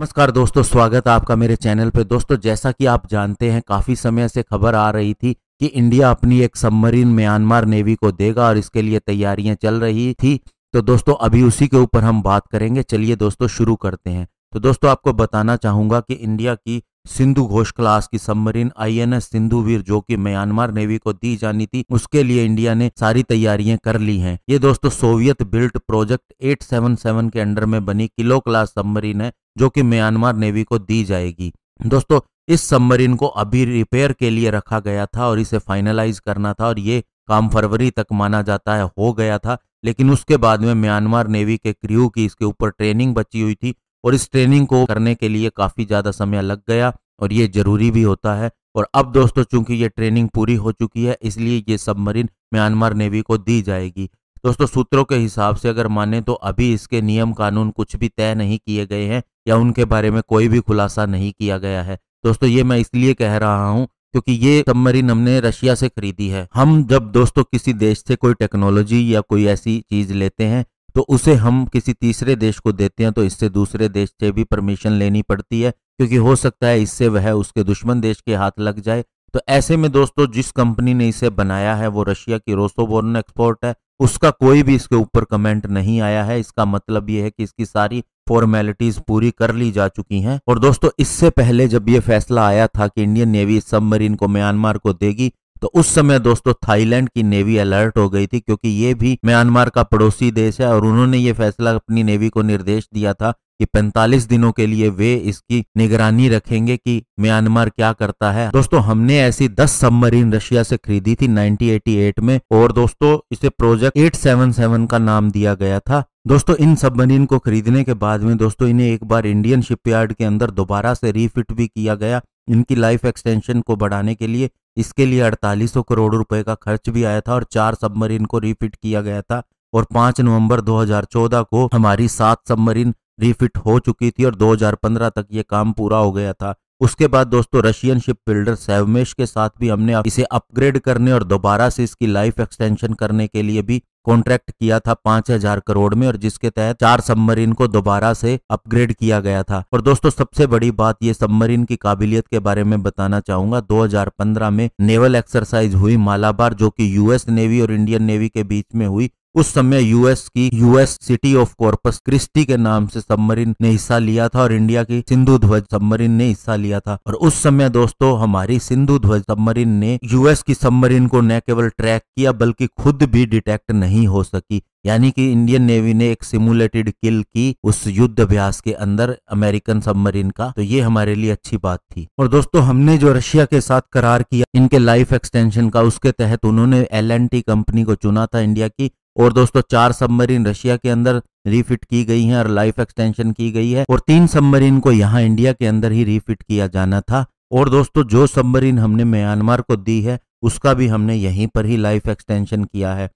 नमस्कार दोस्तों स्वागत है आपका मेरे चैनल पे दोस्तों जैसा कि आप जानते हैं काफ़ी समय से खबर आ रही थी कि इंडिया अपनी एक सबमरीन म्यांमार नेवी को देगा और इसके लिए तैयारियां चल रही थी तो दोस्तों अभी उसी के ऊपर हम बात करेंगे चलिए दोस्तों शुरू करते हैं तो दोस्तों आपको बताना चाहूंगा कि इंडिया की सिंधु घोष क्लास की submarine I N INS Sindhuvir जो कि म्यांमार नेवी को दी जानी थी उसके लिए इंडिया ने सारी तैयारियां कर ली हैं ये दोस्तों सोवियत बिल्ट प्रोजेक्ट 877 के अंडर में बनी किलो क्लास सबमरीन है जो कि म्यांमार नेवी को दी जाएगी दोस्तों इस सबमरीन को अभी रिपेयर के लिए रखा गया था और इसे फाइनलाइज करना था और ये काम फरवरी तक माना जाता है हो गया था लेकिन उसके बाद में म्यांमार नेवी के क्रू की इसके ऊपर ट्रेनिंग बची हुई थी और इस ट्रेनिंग को करने के लिए काफ़ी ज़्यादा समय लग गया और ये ज़रूरी भी होता है और अब दोस्तों चूंकि ये ट्रेनिंग पूरी हो चुकी है इसलिए ये सबमरीन म्यांमार नेवी को दी जाएगी दोस्तों सूत्रों के हिसाब से अगर माने तो अभी इसके नियम कानून कुछ भी तय नहीं किए गए हैं या उनके बारे में कोई भी खुलासा नहीं किया गया है दोस्तों ये मैं इसलिए कह रहा हूँ क्योंकि ये सबमरीन हमने रशिया से खरीदी है हम जब दोस्तों किसी देश से कोई टेक्नोलॉजी या कोई ऐसी चीज लेते हैं तो उसे हम किसी तीसरे देश को देते हैं तो इससे दूसरे देश से भी परमिशन लेनी पड़ती है क्योंकि हो सकता है इससे वह उसके दुश्मन देश के हाथ लग जाए तो ऐसे में दोस्तों जिस कंपनी ने इसे बनाया है वो रशिया की रोसोबोर्न एक्सपोर्ट है उसका कोई भी इसके ऊपर कमेंट नहीं आया है इसका मतलब ये है कि इसकी सारी फॉर्मेलिटीज पूरी कर ली जा चुकी हैं और दोस्तों इससे पहले जब ये फैसला आया था कि इंडियन नेवी सबमरीन को म्यांमार को देगी तो उस समय दोस्तों थाईलैंड की नेवी अलर्ट हो गई थी क्योंकि ये भी म्यांमार का पड़ोसी देश है और उन्होंने ये फैसला अपनी नेवी को निर्देश दिया था कि 45 दिनों के लिए वे इसकी निगरानी रखेंगे कि म्यांमार क्या करता है दोस्तों हमने ऐसी 10 सबमरीन रशिया से खरीदी थी 1988 में और दोस्तों इसे प्रोजेक्ट 877 का नाम दिया गया था दोस्तों इन सबमरीन को खरीदने के बाद में दोस्तों इन्हें एक बार इंडियन शिपयार्ड के अंदर दोबारा से रिफिट भी किया गया इनकी लाइफ एक्सटेंशन को बढ़ाने के लिए इसके लिए अड़तालीस करोड़ रुपए का खर्च भी आया था और चार सबमरीन को रिफिट किया गया था और 5 नवंबर 2014 को हमारी सात सबमरीन रिफिट हो चुकी थी और 2015 तक ये काम पूरा हो गया था उसके बाद दोस्तों रशियन शिप बिल्डर सेवमेश के साथ भी हमने इसे अपग्रेड करने और दोबारा से इसकी लाइफ एक्सटेंशन करने के लिए भी कॉन्ट्रैक्ट किया था पांच हजार करोड़ में और जिसके तहत चार सबमरीन को दोबारा से अपग्रेड किया गया था और दोस्तों सबसे बड़ी बात ये सबमरीन की काबिलियत के बारे में बताना चाहूंगा 2015 में नेवल एक्सरसाइज हुई मालाबार जो कि यूएस नेवी और इंडियन नेवी के बीच में हुई उस समय यूएस की US city of Corpus Christi के नाम से सबमरीन ने हिस्सा लिया था और इंडिया की सिंधु ध्वज सबमरीन ने हिस्सा लिया था और उस समय दोस्तों हमारी सिंधु ध्वज सबमरीन ने यूएस की सबमरीन को न केवल ट्रैक किया बल्कि खुद भी डिटेक्ट नहीं हो सकी यानी कि इंडियन नेवी ने एक सिमुलेटेड किल की उस युद्ध अभ्यास के अंदर अमेरिकन सबमरीन का तो ये हमारे लिए अच्छी बात थी और दोस्तों हमने जो रशिया के साथ करार किया इनके लाइफ एक्सटेंशन का उसके तहत उन्होंने एल कंपनी को चुना था इंडिया की और दोस्तों चार सबमरीन रशिया के अंदर रीफिट की गई हैं और लाइफ एक्सटेंशन की गई है और तीन सबमरीन को यहाँ इंडिया के अंदर ही रीफिट किया जाना था और दोस्तों जो सबमरीन हमने म्यांमार को दी है उसका भी हमने यहीं पर ही लाइफ एक्सटेंशन किया है